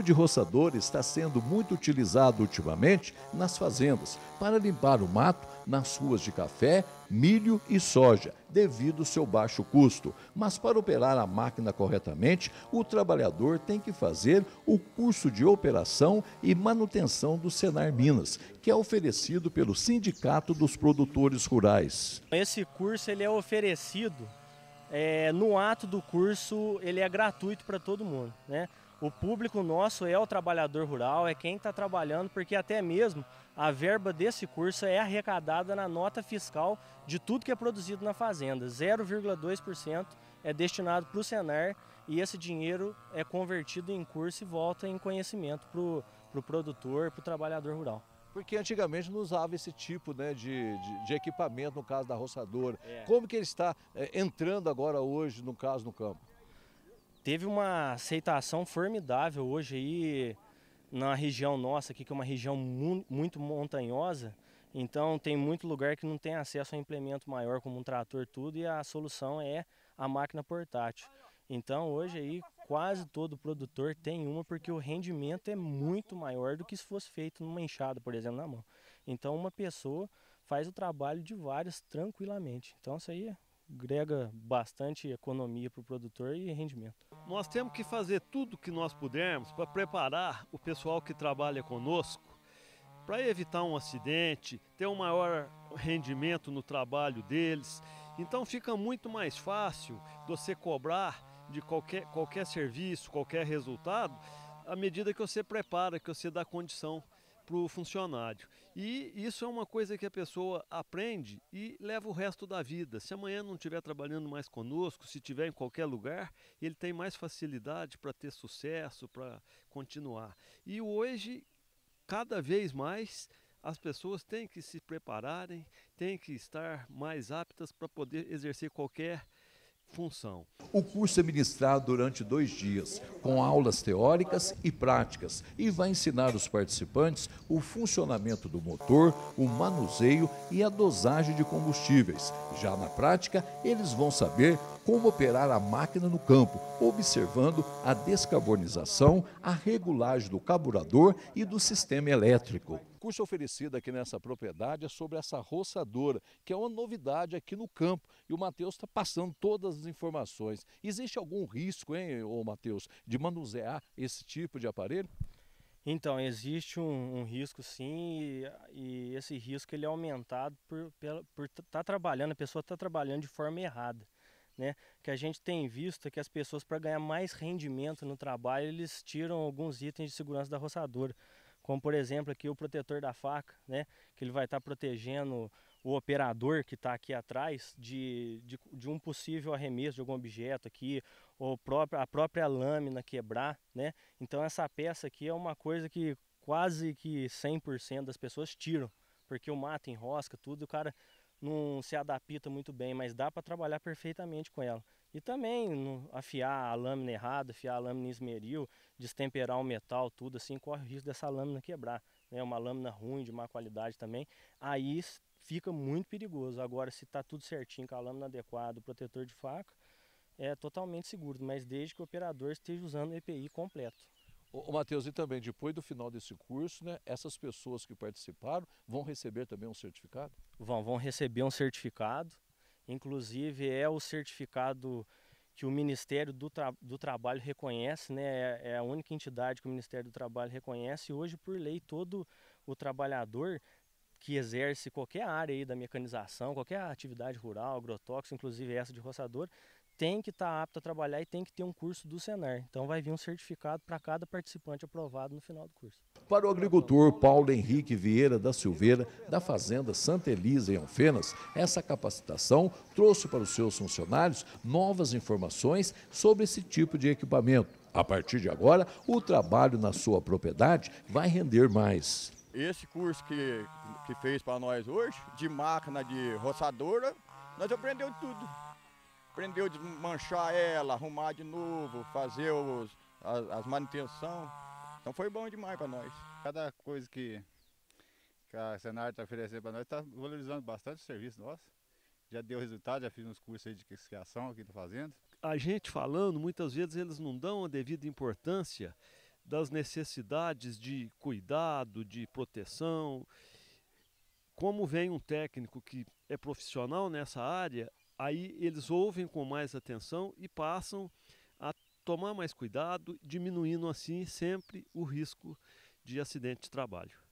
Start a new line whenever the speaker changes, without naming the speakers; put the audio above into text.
tipo de roçador está sendo muito utilizado ultimamente nas fazendas para limpar o mato nas ruas de café, milho e soja, devido ao seu baixo custo. Mas para operar a máquina corretamente, o trabalhador tem que fazer o curso de operação e manutenção do Senar Minas, que é oferecido pelo Sindicato dos Produtores Rurais.
Esse curso ele é oferecido é, no ato do curso ele é gratuito para todo mundo, né? O público nosso é o trabalhador rural, é quem está trabalhando, porque até mesmo a verba desse curso é arrecadada na nota fiscal de tudo que é produzido na fazenda. 0,2% é destinado para o Senar e esse dinheiro é convertido em curso e volta em conhecimento para o pro produtor, para o trabalhador rural.
Porque antigamente não usava esse tipo né, de, de, de equipamento, no caso da roçadora.
É. Como que ele está é, entrando agora hoje, no caso, no campo? teve uma aceitação formidável hoje aí na região nossa aqui, que é uma região mu muito montanhosa. Então tem muito lugar que não tem acesso a implemento maior como um trator tudo e a solução é a máquina portátil. Então hoje aí quase todo produtor tem uma porque o rendimento é muito maior do que se fosse feito numa enxada, por exemplo, na mão. Então uma pessoa faz o trabalho de várias tranquilamente. Então isso aí é agrega bastante economia para o produtor e rendimento.
Nós temos que fazer tudo que nós pudermos para preparar o pessoal que trabalha conosco para evitar um acidente, ter um maior rendimento no trabalho deles. Então fica muito mais fácil você cobrar de qualquer, qualquer serviço, qualquer resultado, à medida que você prepara, que você dá condição para o funcionário. E isso é uma coisa que a pessoa aprende e leva o resto da vida. Se amanhã não estiver trabalhando mais conosco, se estiver em qualquer lugar, ele tem mais facilidade para ter sucesso, para continuar. E hoje, cada vez mais, as pessoas têm que se prepararem, têm que estar mais aptas para poder exercer qualquer função.
O curso é ministrado durante dois dias, com aulas teóricas e práticas, e vai ensinar os participantes o funcionamento do motor, o manuseio e a dosagem de combustíveis. Já na prática, eles vão saber como operar a máquina no campo, observando a descarbonização, a regulagem do carburador e do sistema elétrico. O curso oferecido aqui nessa propriedade é sobre essa roçadora, que é uma novidade aqui no campo. E o Matheus está passando todas as informações. Existe algum risco, hein,
Matheus, de manusear esse tipo de aparelho? Então, existe um, um, risco sim, e, e esse risco ele é aumentado por estar por, por tá, tá trabalhando, a pessoa está trabalhando de forma errada né? Que a gente tem visto que as pessoas para ganhar mais rendimento no trabalho, eles tiram alguns itens de segurança da roçadora, como por exemplo aqui o protetor da faca, né? Que ele vai estar tá protegendo o operador que está aqui atrás de, de, de, um possível arremesso de algum objeto aqui, ou próprio, a própria lâmina quebrar, né? Então essa peça aqui é uma coisa que quase que 100% das pessoas tiram, porque o mato enrosca tudo, o cara não se adapta muito bem, mas dá para trabalhar perfeitamente com ela. E também afiar a lâmina errada, afiar a lâmina esmeril, destemperar o metal, tudo assim, corre o risco dessa lâmina quebrar. Né? É uma lâmina ruim, de má qualidade também, aí fica muito perigoso. Agora, se está tudo certinho, com a lâmina adequada, o protetor de faca, é totalmente seguro, mas desde que o operador esteja usando o EPI completo.
O, Matheus, e também depois do final desse curso, né, essas pessoas
que participaram vão receber também um certificado? Vão, vão receber um certificado. Inclusive é o certificado que o Ministério do, Tra do Trabalho reconhece, né? É, é a única entidade que o Ministério do Trabalho reconhece. E hoje, por lei, todo o trabalhador que exerce qualquer área aí da mecanização, qualquer atividade rural, agrotóxico, inclusive essa de roçador, tem que estar tá apto a trabalhar e tem que ter um curso do Senar. Então vai vir um certificado para cada participante aprovado no final do curso.
Para o agricultor Paulo Henrique Vieira da Silveira, da Fazenda Santa Elisa, em Alfenas, essa capacitação trouxe para os seus funcionários novas informações sobre esse tipo de equipamento. A partir de agora, o trabalho na sua propriedade vai render mais. Esse curso que, que fez para nós hoje, de máquina de roçadora, nós aprendemos tudo aprendeu a desmanchar ela, arrumar de novo, fazer os, as, as manutenção. Então foi bom demais para nós. Cada coisa que, que a Senar está oferecendo para nós está valorizando bastante o serviço nosso. Já deu
resultado, já fiz uns cursos aí de criação é aqui está fazendo. A gente falando, muitas vezes eles não dão a devida importância das necessidades de cuidado, de proteção. Como vem um técnico que é profissional nessa área, aí eles ouvem com mais atenção e passam a tomar mais cuidado, diminuindo assim sempre o risco de acidente de trabalho.